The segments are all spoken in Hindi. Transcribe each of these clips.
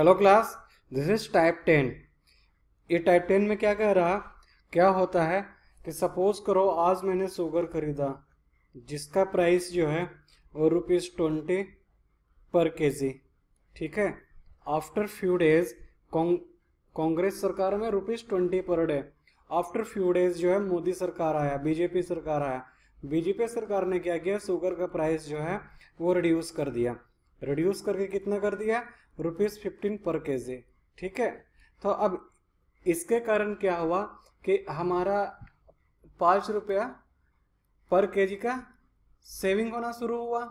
Hello class this is type ten ये टाइप टेन में क्या कह रहा क्या होता है कि सपोज करो आज मैंने शुगर खरीदा जिसका प्राइस जो है वो रुपीज़ ट्वेंटी पर के जी ठीक है आफ्टर फ्यू डेज कांग्रेस सरकार में rupees twenty per day after few days जो है मोदी सरकार आया बीजेपी सरकार आया बीजेपी सरकार ने क्या किया शुगर का प्राइस जो है वो रिड्यूस कर दिया रिड्यूस करके कितना कर दिया रुपीज़ फिफ्टीन पर के जी ठीक है तो अब इसके कारण क्या हुआ कि हमारा पाँच रुपया पर के जी का सेविंग होना शुरू हुआ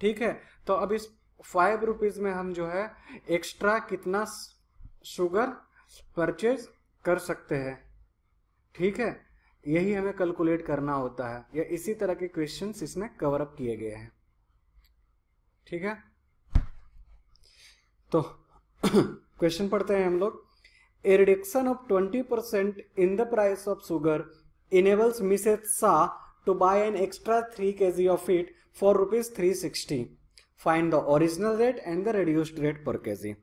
ठीक है तो अब इस फाइव रुपीज़ में हम जो है एक्स्ट्रा कितना शुगर परचेज कर सकते हैं ठीक है यही हमें कैलकुलेट करना होता है या इसी तरह के क्वेश्चंस इसमें कवर अप किए गए हैं ठीक है तो क्वेश्चन पढ़ते हैं हम लोग a reduction of twenty percent in the price of sugar enables Mrs सा to buy an extra three K G of it for rupees three sixty find the original rate and the reduced rate per K जी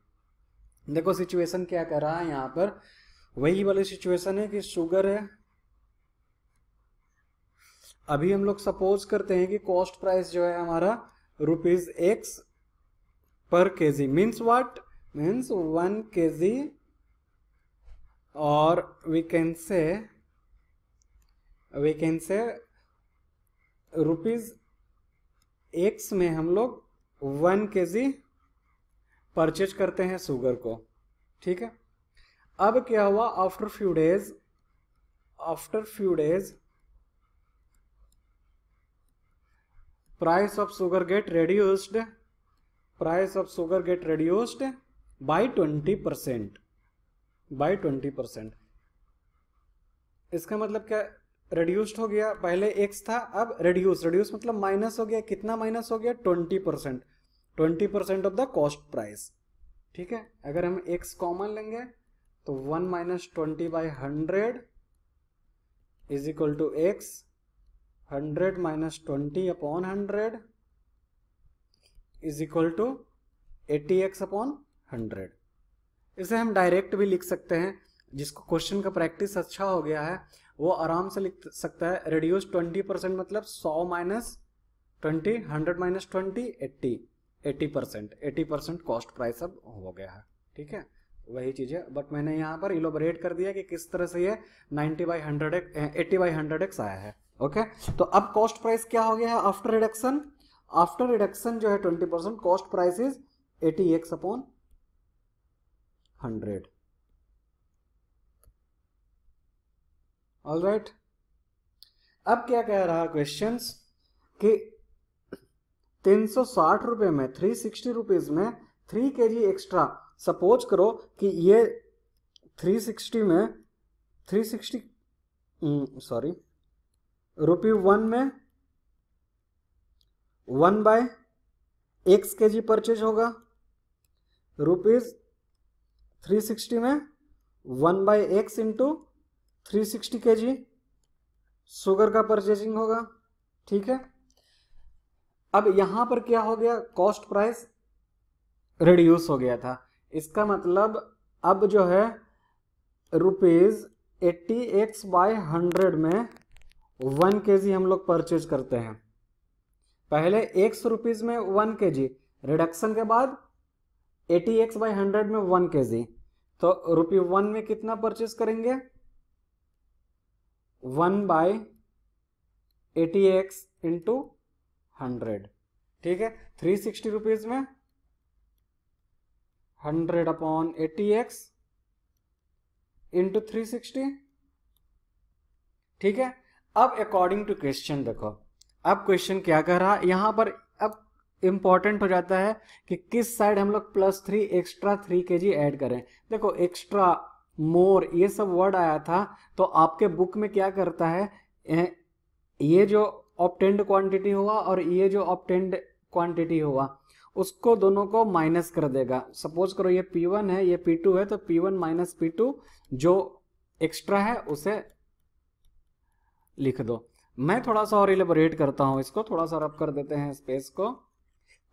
देखो सिचुएशन क्या कर रहा है यहाँ पर वही वाली सिचुएशन है कि शुगर है अभी हम लोग सपोज करते हैं कि कॉस्ट प्राइस जो है हमारा rupees x K G means what means one K G और we can say we can say rupees x में हम लोग वन के जी परचेज करते हैं शुगर को ठीक है अब क्या हुआ after few days after few days price of sugar get reduced price of sugar get reduced by 20% twenty percent इसका मतलब क्या रिड्यूस्ड हो गया पहले एक्स था अब रिड्यूस रिड्यूस मतलब माइनस हो गया कितना माइनस हो गया twenty percent twenty percent of the cost price ठीक है अगर हम एक्स कॉमन लेंगे तो one minus twenty by hundred is equal to x hundred minus twenty upon hundred is equal to eighty x upon hundred इसे हम डायरेक्ट भी लिख सकते हैं जिसको क्वेश्चन का प्रैक्टिस अच्छा हो गया है वो आराम से लिख सकता है रिड्यूस ट्वेंटी परसेंट मतलब सौ minus twenty hundred minus twenty eighty eighty percent eighty percent cost price अब हो गया है ठीक है वही चीज़ है बट मैंने यहाँ पर इलोबरेट कर दिया कि किस तरह से ये 90 by hundred x eighty by hundred x आया है ओके तो अब कॉस्ट प्राइस क्या हो गया है आफ्टर रिडक्शन आफ्टर रिडक्शन जो है twenty percent cost price is eighty x upon hundred all right अब क्या कह रहा क्वेश्चन कि तीन सौ साठ रुपए में थ्री सिक्सटी रुपीज में three K G extra suppose करो कि ये थ्री सिक्सटी में three sixty sorry rupee one में one by x K G purchase होगा रुपीज थ्री सिक्सटी में one by x into three sixty K G sugar का परचेजिंग होगा ठीक है अब यहां पर क्या हो गया कॉस्ट प्राइस रिड्यूस हो गया था इसका मतलब अब जो है rupees eighty x by hundred में वन के जी हम लोग परचेज करते हैं पहले एक सौ रुपीज़ में वन के जी रिडक्शन के बाद एटी एक्स बाई हंड्रेड में वन के जी तो रुपी वन में कितना परचेस करेंगे one by eighty x into hundred ठीक है थ्री सिक्सटी रुपीज़ में hundred upon eighty x into three sixty ठीक है अब अकॉर्डिंग टू क्वेश्चन देखो अब क्वेश्चन क्या कह रहा यहां पर अब इंपॉर्टेंट हो जाता है कि किस साइड हम लोग plus three extra three K जी एड करें देखो एक्स्ट्रा मोर ये सब वर्ड आया था तो आपके बुक में क्या करता है ये जो ऑप्टेंड क्वांटिटी हुआ और ये जो ऑप्टेंड क्वांटिटी हुआ उसको दोनों को माइनस कर देगा सपोज करो ये P1 है ये P2 है तो P1 वन माइनस पी जो एक्स्ट्रा है उसे लिख दो मैं थोड़ा सा और इलेबोरेट करता हूँ इसको थोड़ा सा रब कर देते हैं स्पेस को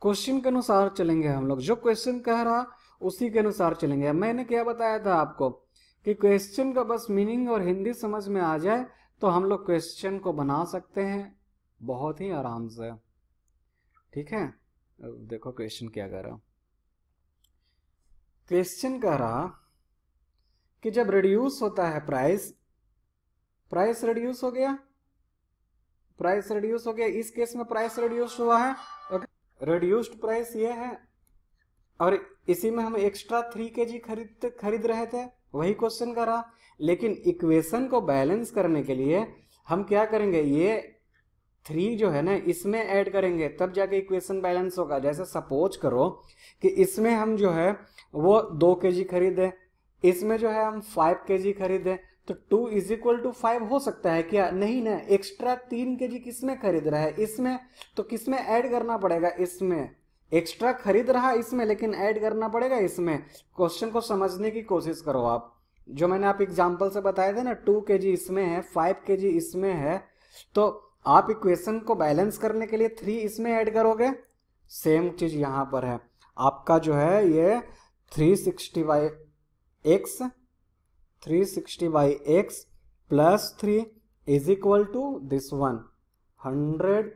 क्वेश्चन के अनुसार चलेंगे हम लोग जो क्वेश्चन कह रहा उसी के अनुसार चलेंगे मैंने क्या बताया था आपको कि क्वेश्चन का बस मीनिंग और हिंदी समझ में आ जाए तो हम लोग क्वेश्चन को बना सकते हैं बहुत ही आराम से ठीक है देखो क्वेश्चन क्या कह रहा क्वेश्चन कह रहा कि जब रिड्यूस होता है प्राइस प्राइस रिड्यूस हो गया प्राइस रिड्यूस हो गया इस केस में प्राइस रिड्यूस हुआ है रिड्यूस्ड प्राइस ये है और इसी में हम एक्स्ट्रा थ्री के जी खरीद खरीद रहे थे वही क्वेश्चन का रहा लेकिन इक्वेशन को बैलेंस करने के लिए हम क्या करेंगे ये थ्री जो है ना इसमें ऐड करेंगे तब जाके इक्वेशन बैलेंस होगा जैसे सपोज करो कि इसमें हम जो है वो दो के जी खरीदें इसमें जो है हम फाइव के जी खरीदें तो two is equal to five हो सकता है क्या नहीं ना एक्स्ट्रा तीन के जी किसमें खरीद रहा है इसमें तो किसमें ऐड करना पड़ेगा इसमें एक्स्ट्रा खरीद रहा इसमें लेकिन ऐड करना पड़ेगा इसमें क्वेश्चन को समझने की कोशिश करो आप जो मैंने आप एग्जाम्पल से बताए थे ना टू के जी इसमें है फाइव के जी इसमें है तो आप इक्वेशन को बैलेंस करने के लिए थ्री इसमें ऐड करोगे सेम चीज यहाँ पर है आपका जो है ये three sixty by x three sixty by x plus three is equal to this one hundred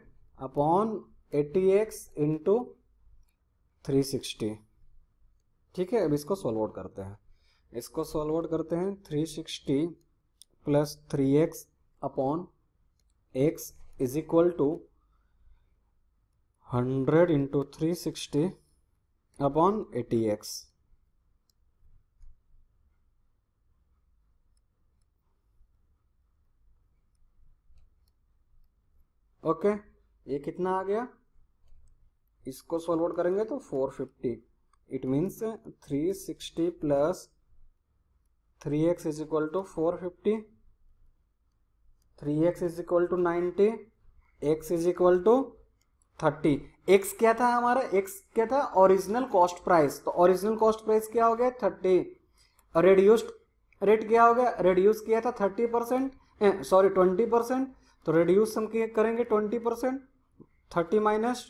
upon eighty x into three sixty ठीक है अब इसको सॉल्व आउट करते हैं इसको सॉल्व आउट करते हैं three sixty plus three x upon x is equal to hundred into three sixty upon eighty x okay ये कितना आ गया इसको सॉल्व आउट करेंगे तो 450 it means 360 plus three x is equal to four fifty three x is equal to ninety x is equal to thirty x क्या था हमारा एक्स क्या था ओरिजिनल कॉस्ट प्राइस तो ओरिजिनल कॉस्ट प्राइस क्या हो गया थर्टी रेड्यूस्ड रेट क्या हो गया रेड्यूस किया था thirty percent sorry twenty percent तो रेड्यूस हम करेंगे twenty percent thirty minus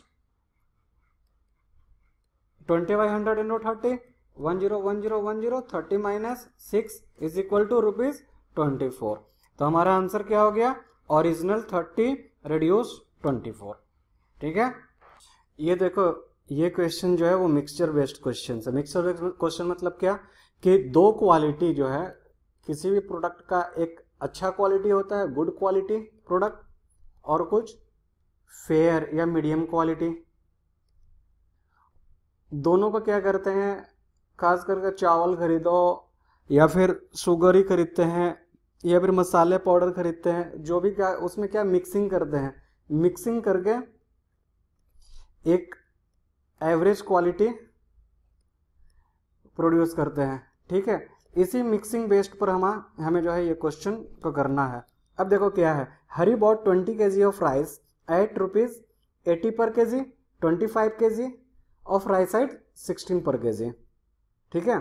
twenty by hundred into thirty one zero one zero one zero thirty minus six is equal to rupees twenty four तो हमारा आंसर क्या हो गया original thirty reduce twenty four ठीक है ये देखो ये क्वेश्चन जो है वो मिक्सचर बेस्ड क्वेश्चन है मिक्सचर बेस्ड क्वेश्चन मतलब क्या कि दो क्वालिटी जो है किसी भी प्रोडक्ट का एक अच्छा क्वालिटी होता है गुड क्वालिटी प्रोडक्ट और कुछ फेयर या मीडियम क्वालिटी दोनों को क्या करते हैं खास करके चावल खरीदो या फिर शुगर ही खरीदते हैं या फिर मसाले पाउडर खरीदते हैं जो भी क्या उसमें क्या मिक्सिंग करते हैं मिक्सिंग करके एक एवरेज क्वालिटी प्रोड्यूस करते हैं ठीक है इसी मिक्सिंग बेस्ड पर हम हमें जो है ये क्वेश्चन को करना है अब देखो क्या है Hari bought twenty K of rice at rupees eighty per K G twenty five K G of rice at sixteen per K जी ठीक है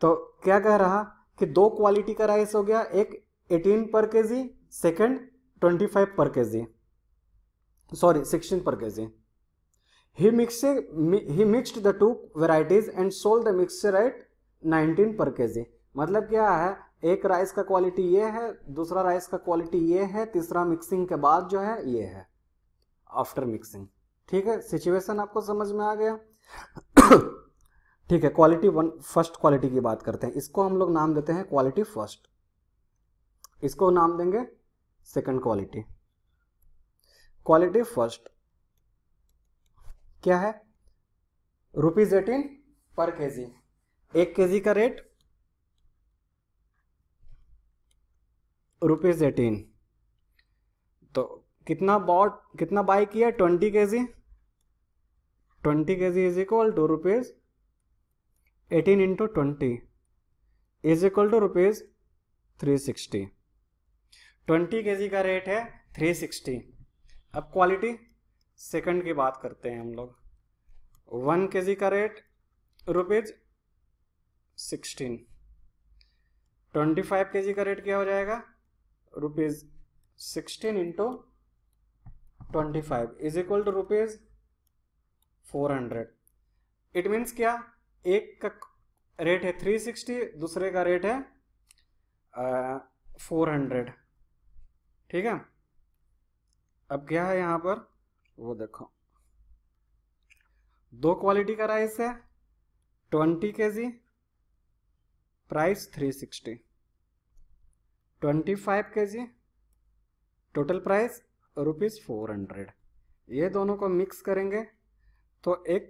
तो क्या कह रहा कि दो क्वालिटी का राइस हो गया एक एटीन पर के जी second twenty five per K जी sorry sixteen per K G ही मिक्स ही mixed the two varieties and sold the mixture at 19 per K जी मतलब क्या है एक राइस का क्वालिटी ये है दूसरा राइस का क्वालिटी ये है तीसरा मिक्सिंग के बाद जो है ये है आफ्टर मिक्सिंग ठीक है सिचुएशन आपको समझ में आ गया ठीक है क्वालिटी वन फर्स्ट क्वालिटी की बात करते हैं इसको हम लोग नाम देते हैं क्वालिटी फर्स्ट इसको नाम देंगे सेकंड क्वालिटी क्वालिटी फर्स्ट क्या है रुपीज एटीन पर केजी एक के जी का रेट रुपीज़ एटीन तो कितना बॉट कितना बाई किया twenty K G twenty K G is equal to rupees eighteen into twenty is equal to rupees three sixty twenty K G का रेट है थ्री सिक्सटी अब क्वालिटी सेकंड की बात करते हैं हम लोग वन के जी का rate rupees sixteen twenty five K G का रेट क्या हो जाएगा rupees sixteen into twenty five is equal to rupees four hundred it means क्या एक का रेट है थ्री सिक्सटी दूसरे का रेट है फोर हंड्रेड ठीक है अब क्या है यहां पर वो देखो दो क्वालिटी का राइस है twenty K G price three sixty twenty five K G total price rupees four hundred ये दोनों को मिक्स करेंगे तो एक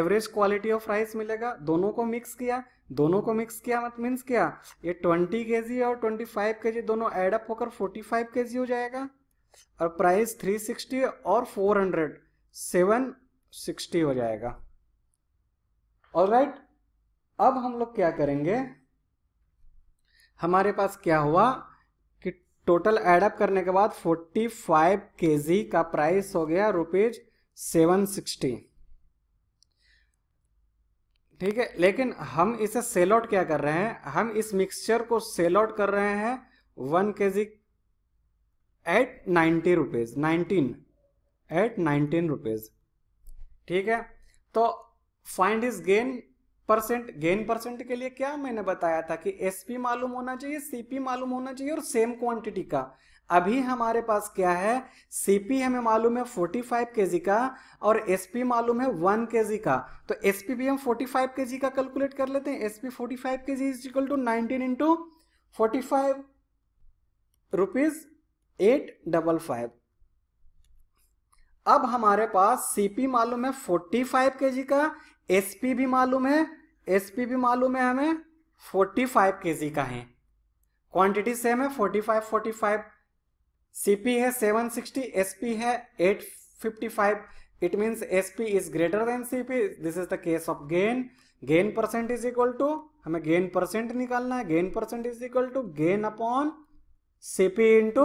एवरेज क्वालिटी ऑफ राइस मिलेगा दोनों को मिक्स किया दोनों को मिक्स किया मत मीन्स क्या ये ट्वेंटी के जी और ट्वेंटी फाइव के जी दोनों एडअप होकर फोर्टी फाइव के जी हो जाएगा और प्राइस थ्री सिक्सटी और फोर हंड्रेड सेवन सिक्सटी हो जाएगा ऑल राइट अब हम लोग क्या करेंगे हमारे पास क्या हुआ कि टोटल एडअप करने के बाद 45 फाइव के जी का प्राइस हो गया रुपीज सेवन सिक्सटी ठीक है लेकिन हम इसे सेल आउट क्या कर रहे हैं हम इस मिक्सचर को सेल आउट कर रहे हैं one K G at ninety rupees nineteen at nineteen rupees ठीक है तो find is gain percent gain percent के लिए क्या मैंने बताया था कि एसपी मालूम होना चाहिए सीपी मालूम होना चाहिए और सेम क्वांटिटी का अभी हमारे पास क्या है सीपी हमें मालूम है 45 केजी का और एसपी मालूम है 1 केजी का तो एसपी भी हम 45 केजी का कैलकुलेट कर लेते हैं SP 45 G is equal to nineteen into forty five rupees eight double five अब हमारे पास सीपी मालूम है 45 केजी का एस भी मालूम है एसपी भी मालूम है हमें 45 जी का है क्वांटिटी सेम है 45 45 सीपी है 760 एसपी है 855 it means SP is greater than CP this is the case of gain gain percent is equal to हमें गेन परसेंट निकालना है gain percent is equal to gain upon CP into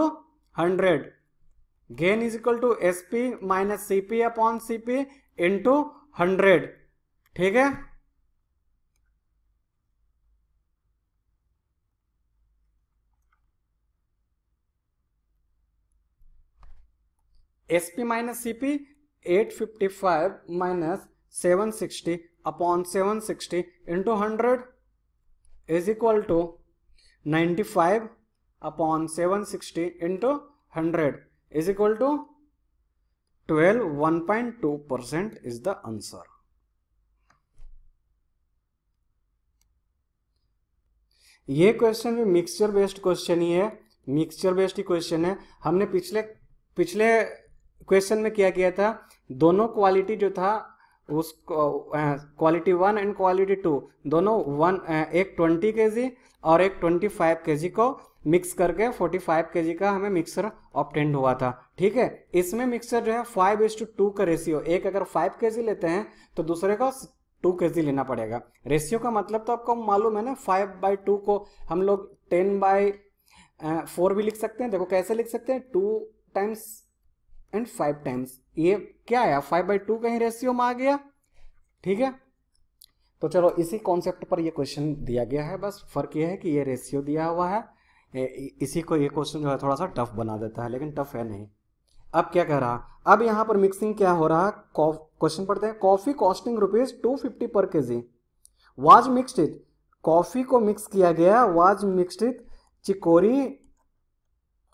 hundred gain is equal to P minus CP upon CP into hundred ठीक है SP minus CP eight fifty five minus seven sixty upon seven sixty into hundred is equal to ninety five upon seven sixty into hundred is equal to twelve one point two percent is the answer ये क्वेश्चन भी मिक्सचर बेस्ड क्वेश्चन ही है मिक्सचर बेस्ड ही क्वेश्चन है हमने पिछले पिछले क्वेश्चन में क्या किया था दोनों क्वालिटी जो था उस quality one and quality two दोनों वन एक ट्वेंटी के जी और एक ट्वेंटी फाइव के जी को मिक्स करके फोर्टी फाइव के जी का हमें मिक्सर ऑप्टेंड हुआ था ठीक है इसमें मिक्सर जो है फाइव इज टू टू का रेशियो एक अगर फाइव के जी लेते हैं तो दूसरे को टू के जी लेना पड़ेगा रेशियो का मतलब तो आपको मालूम है ना फाइव बाई टू को हम लोग टेन बाई फोर भी लिख सकते हैं देखो कैसे लिख सकते हैं two times and five times ये क्या आया फाइव बाई टू ही रेशियो में आ गया ठीक है तो चलो इसी कॉन्सेप्ट पर ये क्वेश्चन दिया गया है बस फर्क ये है कि ये रेशियो दिया हुआ है इसी को ये क्वेश्चन जो है थोड़ा सा टफ बना देता है लेकिन टफ है नहीं अब क्या कह रहा अब यहां पर मिक्सिंग क्या हो रहा क्वेश्चन पढ़ते हैं coffee costing rupees two fifty per K G was mixed with coffee को मिक्स किया गया was mixed with chicory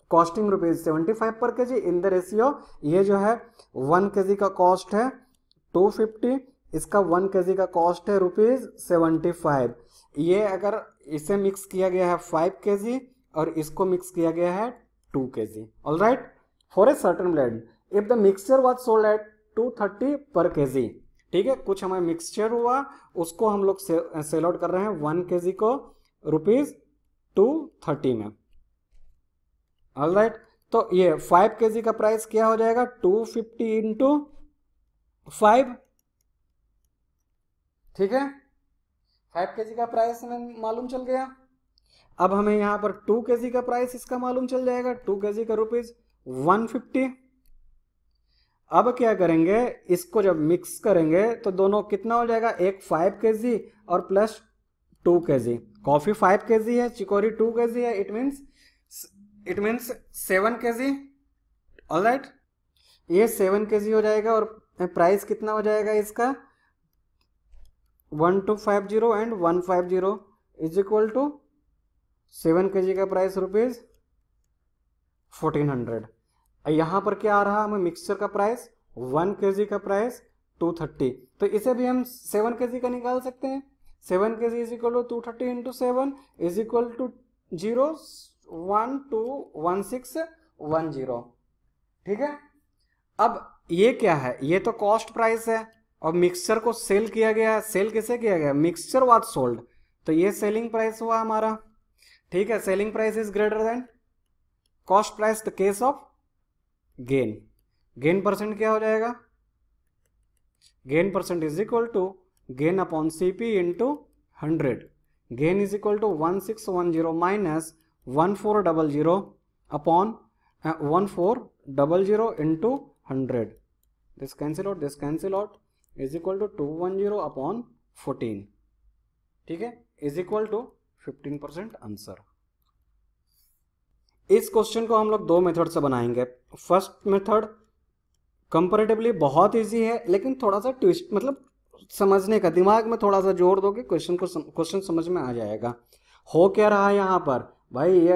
costing rupees seventy five per K ji in the ratio ये जो है वन के जी का कॉस्ट है टू फिफ्टी इसका वन के जी का कॉस्ट है रुपीज सेवेंटी फाइव ये अगर इसे मिक्स किया गया है फाइव के जी और इसको मिक्स किया गया है two K G all right for a certain blend if the mixture was sold at two thirty per K जी ठीक है कुछ हमें मिक्सचर हुआ उसको हम लोग सेल आउट कर रहे हैं वन के जी को रुपीज टू थर्टी में ऑल राइट right? तो ये फाइव के जी का प्राइस क्या हो जाएगा टू फिफ्टी इंटू फाइव ठीक है फाइव के जी का प्राइस हमें मालूम चल गया अब हमें यहाँ पर टू के जी का प्राइस इसका मालूम चल जाएगा टू के जी का रुपीज़ 150 अब क्या करेंगे इसको जब मिक्स करेंगे तो दोनों कितना हो जाएगा एक फाइव के और प्लस टू के जी कॉफ़ी फाइव के जी है चिकोरी टू के जी है it means it means seven K G all right ये 7 के जी हो जाएगा और प्राइस कितना हो जाएगा इसका one two five zero and one five zero is equal to seven K G का प्राइस रुपीज़ फोर्टीन हंड्रेड यहाँ पर क्या आ रहा हमें मिक्सचर का प्राइस वन के का प्राइस टू थर्टी तो इसे भी हम सेवन के का निकाल सकते हैं seven K G is equal to two thirty into seven is equal to zero one two one six one zero ठीक है अब ये क्या है ये तो कॉस्ट प्राइस है और मिक्सचर को सेल किया गया है सेल कैसे किया गया मिक्सचर वाज सोल्ड तो ये सेलिंग प्राइस हुआ हमारा ठीक है selling price is greater than cost price the case of gain gain percent क्या हो जाएगा gain percent is equal to gain upon C P into hundred gain is equal to one six one zero minus one four double zero upon one four double zero into hundred this cancel out this cancel out is equal to two one zero upon fourteen ठीक है is equal to fifteen percent answer इस क्वेश्चन को हम लोग दो मेथड से बनाएंगे फर्स्ट मेथड कंपेरेटिवली बहुत इजी है लेकिन थोड़ा सा ट्विस्ट मतलब समझने का दिमाग में थोड़ा सा जोर दोगे क्वेश्चन को क्वेश्चन समझ में आ जाएगा हो क्या रहा है यहाँ पर भाई ये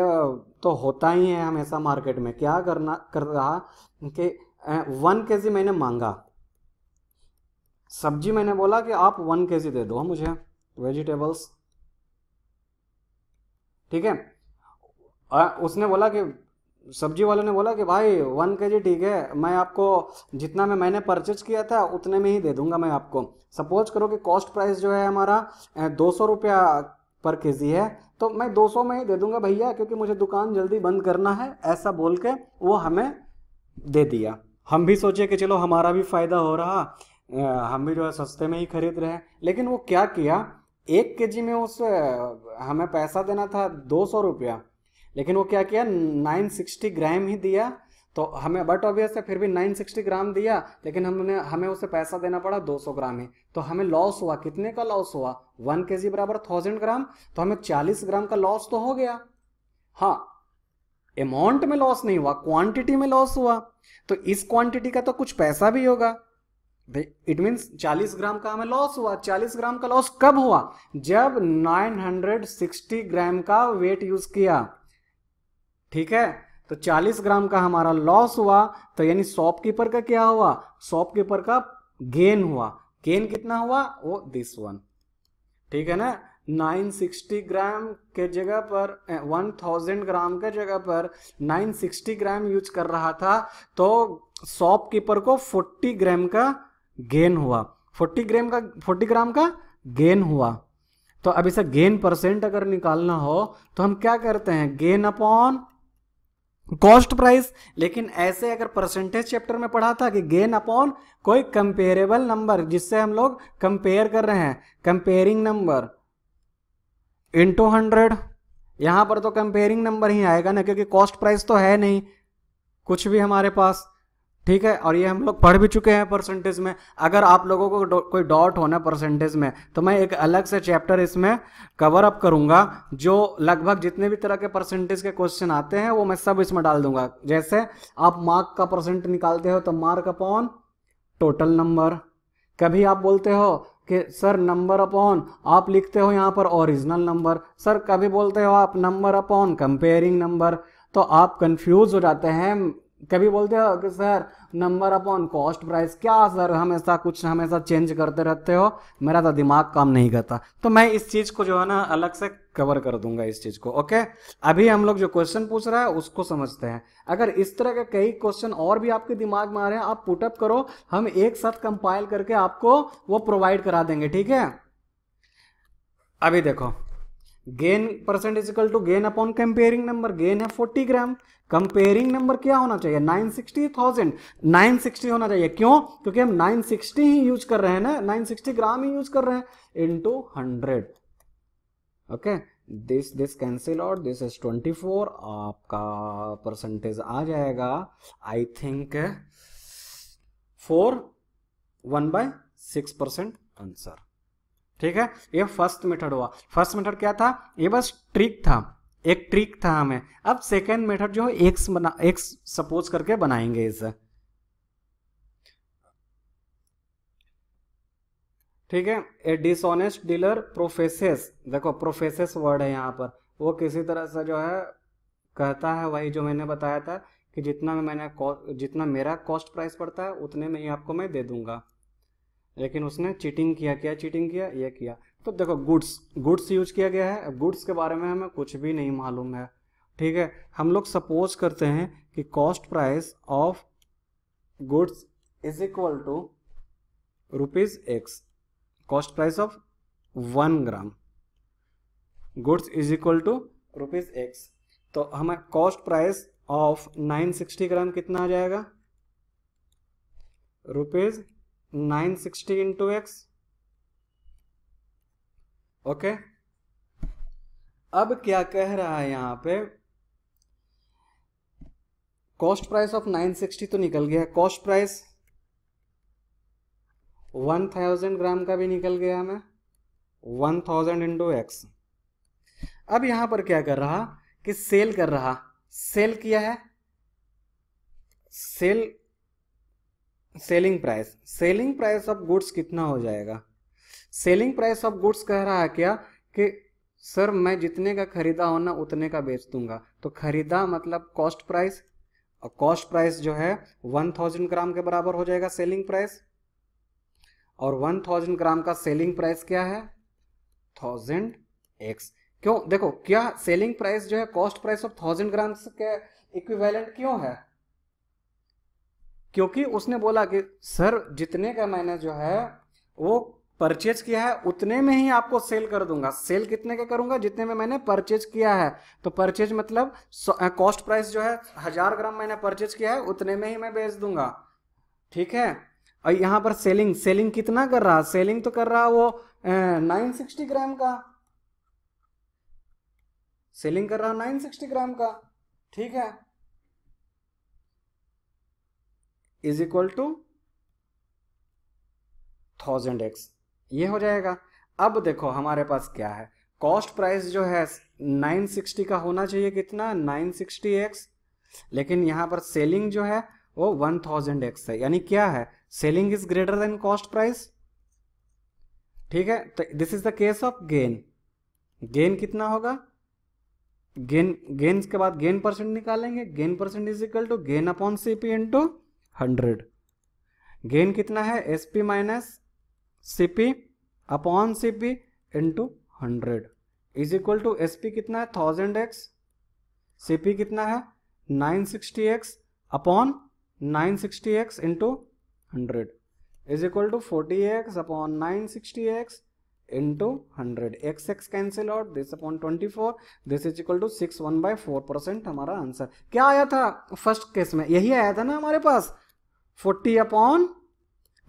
तो होता ही है हमेशा मार्केट में क्या करना कर रहा कि वन के जी मैंने मांगा सब्जी मैंने बोला कि आप वन के जी दे दो मुझे वेजिटेबल्स ठीक है उसने बोला कि सब्जी वाले ने बोला कि भाई वन के जी ठीक है मैं आपको जितना में मैंने परचेज किया था उतने में ही दे दूंगा मैं आपको सपोज करो कि कॉस्ट प्राइस जो है हमारा दो सौ रुपया पर के जी है तो मैं दो सौ में ही दे दूंगा भैया क्योंकि मुझे दुकान जल्दी बंद करना है ऐसा बोल के वो हमें दे दिया हम भी सोचे कि चलो हमारा भी फ़ायदा हो रहा हम भी जो है सस्ते में ही खरीद रहे हैं लेकिन वो क्या किया एक के जी में उस हमें पैसा देना था दो सौ रुपया लेकिन वो क्या किया 960 ग्राम ही दिया तो हमें बट ऑबियस है फिर भी 960 ग्राम दिया लेकिन हमने हमें उसे पैसा देना पड़ा 200 ग्राम ही तो हमें लॉस हुआ कितने का लॉस हुआ 1 के बराबर 1000 ग्राम तो हमें 40 ग्राम का लॉस तो हो गया हाँ अमाउंट में लॉस नहीं हुआ क्वांटिटी में लॉस हुआ तो इस क्वांटिटी का तो कुछ पैसा भी होगा इट मीन्स 40 ग्राम का हमें लॉस हुआ 40 ग्राम का लॉस कब हुआ जब 960 ग्राम का वेट यूज किया ठीक है तो 40 ग्राम का हमारा लॉस हुआ तो यानी शॉपकीपर का क्या हुआ शॉपकीपर का गेन हुआ गेन कितना हुआ वो दिस वन ठीक है ना 960 ग्राम के जगह पर 1000 ग्राम के जगह पर 960 ग्राम यूज कर रहा था तो शॉपकीपर को 40 ग्राम का गेन हुआ 40 ग्राम का 40 ग्राम का गेन हुआ तो अब इसे गेन परसेंट अगर निकालना हो तो हम क्या करते हैं गेन अपॉन कॉस्ट प्राइस लेकिन ऐसे अगर परसेंटेज चैप्टर में पढ़ा था कि गेन अपॉन कोई कंपेरेबल नंबर जिससे हम लोग कंपेयर कर रहे हैं कंपेयरिंग नंबर इंटू हंड्रेड यहां पर तो कंपेयरिंग नंबर ही आएगा ना क्योंकि कॉस्ट प्राइस तो है नहीं कुछ भी हमारे पास ठीक है और ये हम लोग पढ़ भी चुके हैं परसेंटेज में अगर आप लोगों को डौ, कोई डॉट होना परसेंटेज में तो मैं एक अलग से चैप्टर इसमें कवर अप करूंगा जो लगभग जितने भी तरह के परसेंटेज के क्वेश्चन आते हैं वो मैं सब इसमें डाल दूंगा जैसे आप मार्क का परसेंट निकालते हो तो मार्क अपॉन टोटल नंबर कभी आप बोलते हो कि सर नंबर अपॉन आप लिखते हो यहाँ पर ओरिजिनल नंबर सर कभी बोलते हो आप नंबर अपॉन कंपेयरिंग नंबर तो आप कंफ्यूज हो जाते हैं कभी बोलते हो कि sir number upon cost price क्या सर हमेशा कुछ हमेशा चेंज करते रहते हो मेरा तो दिमाग काम नहीं करता तो मैं इस चीज़ को जो है ना अलग से कवर कर दूंगा इस चीज़ को ओके अभी हम लोग जो क्वेश्चन पूछ रहा है उसको समझते हैं अगर इस तरह के कई क्वेश्चन और भी आपके दिमाग में आ रहे हैं आप पुटअप करो हम एक साथ कंपाइल करके आपको वो प्रोवाइड करा देंगे ठीक है अभी देखो gain percentage equal to gain upon comparing number gain है 40 ग्राम कंपेयरिंग नंबर क्या होना चाहिए 960,000 960 होना चाहिए क्यों क्योंकि हम 960 ही यूज कर रहे हैं ना 960 ग्राम ही यूज कर रहे हैं into 100 okay this this cancel out this is 24 आपका परसेंटेज आ जाएगा I think four one by six percent answer ठीक है ये फर्स्ट मेथड हुआ फर्स्ट मेथड क्या था ये बस ट्रिक था एक ट्रिक था हमें अब सेकेंड मेथड जो है एक्स बना एक्स सपोज करके बनाएंगे इसे ठीक है ए डिसऑनेस्ट डीलर प्रोफेसेस देखो प्रोफेसेस वर्ड है यहाँ पर वो किसी तरह से जो है कहता है वही जो मैंने बताया था कि जितना मैंने जितना मेरा कॉस्ट प्राइस पड़ता है उतने में ही आपको मैं दे दूंगा लेकिन उसने चीटिंग किया क्या चीटिंग किया ये किया तो देखो गुड्स गुड्स यूज किया गया है गुड्स के बारे में हमें कुछ भी नहीं मालूम है ठीक है हम लोग सपोज करते हैं कि cost price of goods is equal to rupees X cost price of one gram goods is equal to rupees X तो हमें कॉस्ट प्राइस ऑफ 960 ग्राम कितना आ जाएगा rupees nine sixty into X okay अब क्या कह रहा है यहां पे कॉस्ट प्राइस ऑफ 960 तो निकल गया कॉस्ट प्राइस 1000 ग्राम का भी निकल गया हमें 1000 थाउजेंड इंटू एक्स अब यहां पर क्या कर रहा कि सेल कर रहा सेल किया है sale selling price selling price of goods कितना हो जाएगा सेलिंग प्राइस ऑफ गुड्स कह रहा है क्या कि सर मैं जितने का खरीदा हो ना उतने का बेच दूंगा तो खरीदा मतलब कॉस्ट प्राइस और कॉस्ट प्राइस जो है वन थाउजेंड ग्राम के बराबर हो जाएगा सेलिंग प्राइस और वन थाउजेंड ग्राम का सेलिंग प्राइस क्या है थाउजेंड एक्स क्यों देखो क्या सेलिंग प्राइस जो है cost price of thousand gram के इक्विवेलेंट क्यों है क्योंकि उसने बोला कि सर जितने का मैंने जो है वो परचेज किया है उतने में ही आपको सेल कर दूंगा सेल कितने का करूंगा जितने में मैंने परचेज किया है तो परचेज मतलब कॉस्ट प्राइस जो है हजार ग्राम मैंने परचेज किया है उतने में ही मैं बेच दूंगा ठीक है और यहां पर सेलिंग सेलिंग कितना कर रहा सेलिंग तो कर रहा वो नाइन सिक्सटी ग्राम का सेलिंग कर रहा नाइन सिक्सटी ग्राम का ठीक है is equal to thousand X ये हो जाएगा अब देखो हमारे पास क्या है कॉस्ट प्राइस जो है 960 का होना चाहिए कितना 960x लेकिन यहां पर सेलिंग जो है वो 1000x है यानी क्या है selling is greater than cost price ठीक है तो this is the case of gain gain कितना होगा गेन गेन्स के बाद गेन परसेंट निकालेंगे gain percent is equal to gain upon CP into hundred gain कितना है S P minus C upon C P into hundred is equal to S P कितना है थाउजेंड एक्स सी पी कितना है nine sixty X upon nine sixty X into hundred is equal to forty X upon nine sixty X into hundred X X cancel out this upon twenty four this is equal to six one by four percent हमारा आंसर क्या आया था फर्स्ट केस में यही आया था ना हमारे पास forty upon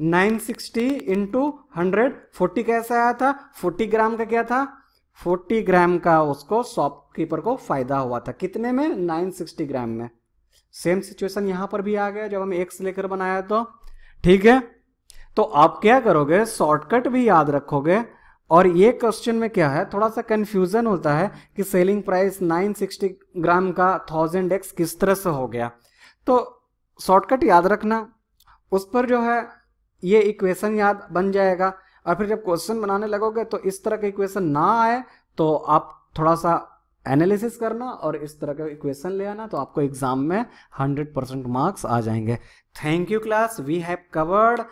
nine sixty into hundred forty कैसे आया था फोर्टी ग्राम का क्या था फोर्टी ग्राम का उसको शॉपकीपर को फायदा हुआ था कितने में नाइन सिक्सटी ग्राम में सेम सिचुएशन यहां पर भी आ गया जब हम एक्स लेकर बनाया तो ठीक है तो आप क्या करोगे शॉर्टकट भी याद रखोगे और ये क्वेश्चन में क्या है थोड़ा सा कंफ्यूजन होता है कि सेलिंग प्राइस 960 ग्राम का थाउजेंड एक्स किस तरह से हो गया तो शॉर्टकट याद रखना उस पर जो है ये इक्वेशन याद बन जाएगा और फिर जब क्वेश्चन बनाने लगोगे तो इस तरह के इक्वेशन ना आए तो आप थोड़ा सा एनालिसिस करना और इस तरह का इक्वेशन ले आना तो आपको एग्जाम में 100 परसेंट मार्क्स आ जाएंगे thank you class we have covered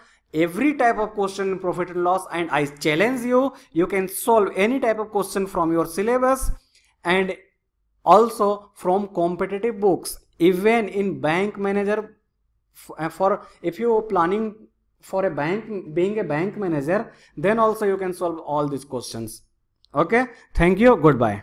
every type of question in profit and loss and i challenge you you can solve any type of question from your syllabus and also from competitive books even in bank manager Uh, for if you planning for a bank being a bank manager then also you can solve all these questions okay thank you goodbye